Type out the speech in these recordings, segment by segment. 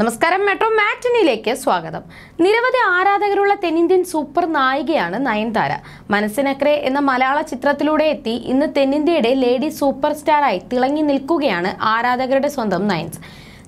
നമസ്കാരം മെട്രോ മാറ്റിനിലേക്ക് സ്വാഗതം നിരവധി ആരാധകരുള്ള തെന്നിന്ത്യൻ സൂപ്പർ നായികയാണ് നയൻതാര മനസ്സിനക്കരെ എന്ന മലയാള ചിത്രത്തിലൂടെ എത്തി ഇന്ന് തെന്നിന്ത്യയുടെ ലേഡി സൂപ്പർ സ്റ്റാറായി തിളങ്ങി നിൽക്കുകയാണ് ആരാധകരുടെ സ്വന്തം നയൻസ്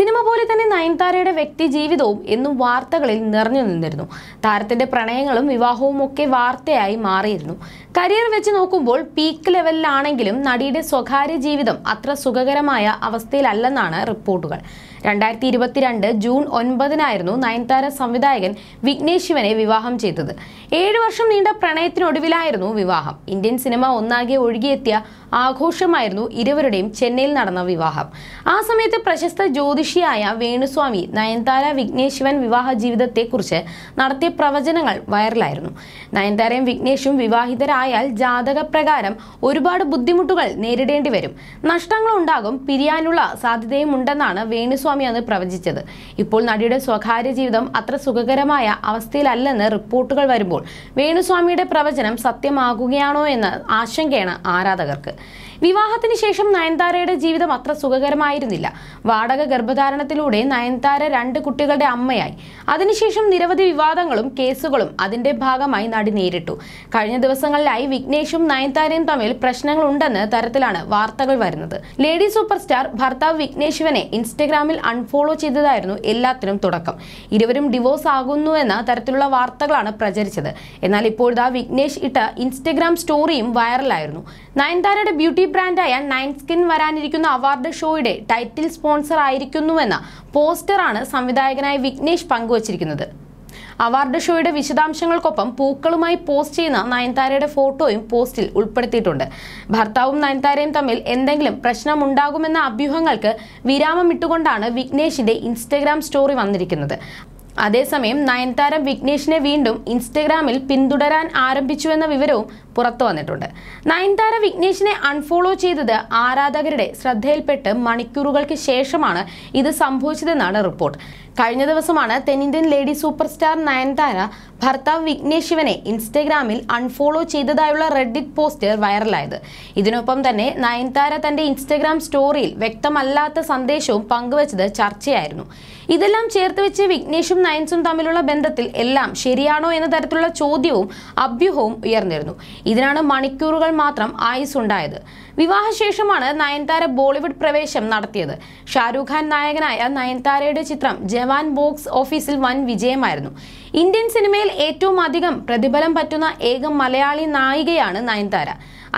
സിനിമ പോലെ തന്നെ നയൻതാരയുടെ വ്യക്തി ജീവിതവും എന്നും വാർത്തകളിൽ നിറഞ്ഞു നിന്നിരുന്നു താരത്തിന്റെ പ്രണയങ്ങളും വിവാഹവും ഒക്കെ വാർത്തയായി മാറിയിരുന്നു കരിയർ വെച്ച് നോക്കുമ്പോൾ പീക്ക് ലെവലിലാണെങ്കിലും നടിയുടെ സ്വകാര്യ ജീവിതം അത്ര സുഖകരമായ അവസ്ഥയിലല്ലെന്നാണ് റിപ്പോർട്ടുകൾ രണ്ടായിരത്തി ഇരുപത്തിരണ്ട് ജൂൺ ഒൻപതിനായിരുന്നു നയൻതാര സംവിധായകൻ വിഘ്നേഷ് ശിവനെ വിവാഹം ചെയ്തത് ഏഴ് വർഷം നീണ്ട പ്രണയത്തിനൊടുവിലായിരുന്നു വിവാഹം ഇന്ത്യൻ സിനിമ ഒന്നാകെ ഒഴുകിയെത്തിയ ആഘോഷമായിരുന്നു ഇരുവരുടെയും ചെന്നൈയിൽ നടന്ന വിവാഹം ആ സമയത്ത് പ്രശസ്ത ജ്യോതിഷിയായ വേണുസ്വാമി നയൻതാര വിഘ്നേഷ് ശിവൻ വിവാഹ ജീവിതത്തെക്കുറിച്ച് നടത്തിയ പ്രവചനങ്ങൾ വൈറലായിരുന്നു നയൻതാരയും വിഘ്നേഷും വിവാഹിതരായാൽ ജാതകപ്രകാരം ഒരുപാട് ബുദ്ധിമുട്ടുകൾ നേരിടേണ്ടി വരും നഷ്ടങ്ങളുണ്ടാകും പിരിയാനുള്ള സാധ്യതയുമുണ്ടെന്നാണ് വേണുസ്വാമി കുമാരസ്വാമിയാണ് പ്രവചിച്ചത് ഇപ്പോൾ നടിയുടെ സ്വകാര്യ ജീവിതം അത്ര സുഖകരമായ അവസ്ഥയിലല്ലെന്ന് റിപ്പോർട്ടുകൾ വരുമ്പോൾ വേണുസ്വാമിയുടെ പ്രവചനം സത്യമാകുകയാണോ എന്ന് ആശങ്കയാണ് ആരാധകർക്ക് വിവാഹത്തിന് ശേഷം നയൻതാരയുടെ ജീവിതം അത്ര സുഖകരമായിരുന്നില്ല വാടക ഗർഭധാരണത്തിലൂടെ നയൻതാര രണ്ട് കുട്ടികളുടെ അമ്മയായി അതിനുശേഷം നിരവധി വിവാദങ്ങളും കേസുകളും അതിന്റെ ഭാഗമായി നടി നേരിട്ടു കഴിഞ്ഞ ദിവസങ്ങളിലായി വിഘ്നേഷും നയൻതാരയും തമ്മിൽ പ്രശ്നങ്ങളുണ്ടെന്ന് തരത്തിലാണ് വാർത്തകൾ വരുന്നത് ലേഡി സൂപ്പർ സ്റ്റാർ ഭർത്താവ് വിഘ്നേശ്വനെ ഇൻസ്റ്റഗ്രാമിൽ അൺഫോളോ ചെയ്തതായിരുന്നു എല്ലാത്തിനും തുടക്കം ഇരുവരും ഡിവോഴ്സ് ആകുന്നു എന്ന തരത്തിലുള്ള വാർത്തകളാണ് പ്രചരിച്ചത് എന്നാൽ ആ വിഘ്നേഷ് ഇട്ട ഇൻസ്റ്റഗ്രാം സ്റ്റോറിയും വൈറലായിരുന്നു നയൻതാരയുടെ ബ്യൂട്ടി ബ്രാൻഡായ നയൻ സ്കിൻ വരാനിരിക്കുന്ന അവാർഡ് ഷോയുടെ ടൈറ്റിൽ സ്പോൺസർ ആയിരിക്കുന്നുവെന്ന പോസ്റ്ററാണ് സംവിധായകനായ വിഘ്നേഷ് പങ്കുവച്ചിരിക്കുന്നത് അവാർഡ് ഷോയുടെ വിശദാംശങ്ങൾക്കൊപ്പം പൂക്കളുമായി പോസ്റ്റ് ചെയ്യുന്ന നയൻതാരയുടെ ഫോട്ടോയും പോസ്റ്റിൽ ഉൾപ്പെടുത്തിയിട്ടുണ്ട് ഭർത്താവും നയൻതാരയും തമ്മിൽ എന്തെങ്കിലും പ്രശ്നമുണ്ടാകുമെന്ന അഭ്യൂഹങ്ങൾക്ക് വിരാമം ഇട്ടുകൊണ്ടാണ് വിഘ്നേഷിന്റെ ഇൻസ്റ്റഗ്രാം സ്റ്റോറി വന്നിരിക്കുന്നത് അതേസമയം നയൻതാരം വിഘ്നേഷിനെ വീണ്ടും ഇൻസ്റ്റഗ്രാമിൽ പിന്തുടരാൻ ആരംഭിച്ചുവെന്ന വിവരവും പുറത്തു വന്നിട്ടുണ്ട് നയൻതാര വിഘ്നേഷിനെ അൺഫോളോ ചെയ്തത് ആരാധകരുടെ ശ്രദ്ധയിൽപ്പെട്ട് മണിക്കൂറുകൾക്ക് ശേഷമാണ് ഇത് സംഭവിച്ചതെന്നാണ് റിപ്പോർട്ട് കഴിഞ്ഞ ദിവസമാണ് തെന്നിന്ത്യൻ ലേഡി സൂപ്പർ സ്റ്റാർ നയൻതാര ഭർത്താവ് വിഘ്നേഷ് ശിവനെ ഇൻസ്റ്റഗ്രാമിൽ അൺഫോളോ ചെയ്തതായുള്ള റെഡിറ്റ് പോസ്റ്റ് വൈറലായത് ഇതിനൊപ്പം തന്നെ നയൻതാര തന്റെ ഇൻസ്റ്റഗ്രാം സ്റ്റോറിയിൽ വ്യക്തമല്ലാത്ത സന്ദേശവും പങ്കുവച്ചത് ചർച്ചയായിരുന്നു ഇതെല്ലാം ചേർത്ത് വെച്ച് വിഘ്നേഷും നയൻസും തമ്മിലുള്ള ബന്ധത്തിൽ എല്ലാം ശരിയാണോ എന്ന തരത്തിലുള്ള ചോദ്യവും അഭ്യൂഹവും ഉയർന്നിരുന്നു ഇതിനാണ് മണിക്കൂറുകൾ മാത്രം ആയുസ് ഉണ്ടായത് വിവാഹശേഷമാണ് നയൻതാര ബോളിവുഡ് പ്രവേശം നടത്തിയത് ഷാരൂഖ് ഖാൻ നായകനായ നയൻതാരയുടെ ചിത്രം ജവാൻ ബോക്സ് ഓഫീസിൽ വൻ വിജയമായിരുന്നു ഇന്ത്യൻ സിനിമയിൽ ഏറ്റവും അധികം പ്രതിഫലം പറ്റുന്ന ഏക മലയാളി നായികയാണ് നയൻതാര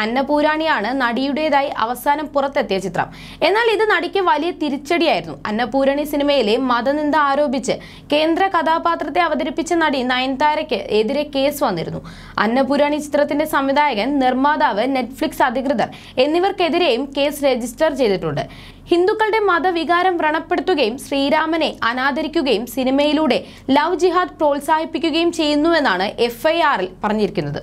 അന്നപൂരാണിയാണ് നടിയുടേതായി അവസാനം പുറത്തെത്തിയ ചിത്രം എന്നാൽ ഇത് നടിക്ക് വലിയ തിരിച്ചടിയായിരുന്നു അന്നപൂരണി സിനിമയിലെ മതനിന്ദ ആരോപിച്ച് കേന്ദ്ര കഥാപാത്രത്തെ അവതരിപ്പിച്ച നടി നയൻതാരയ്ക്ക് എതിരെ കേസ് വന്നിരുന്നു അന്നപുരാണി ചിത്രത്തിന്റെ സംവിധായകൻ നിർമ്മാതാവ് നെറ്റ്ഫ്ലിക്സ് അധികൃതർ എന്നിവർക്കെതിരെയും കേസ് രജിസ്റ്റർ ചെയ്തിട്ടുണ്ട് ഹിന്ദുക്കളുടെ മതവികാരം വ്രണപ്പെടുത്തുകയും ശ്രീരാമനെ അനാദരിക്കുകയും സിനിമയിലൂടെ ലവ് ജിഹാദ് പ്രോത്സാഹിപ്പിക്കുകയും ചെയ്യുന്നുവെന്നാണ് എഫ് പറഞ്ഞിരിക്കുന്നത്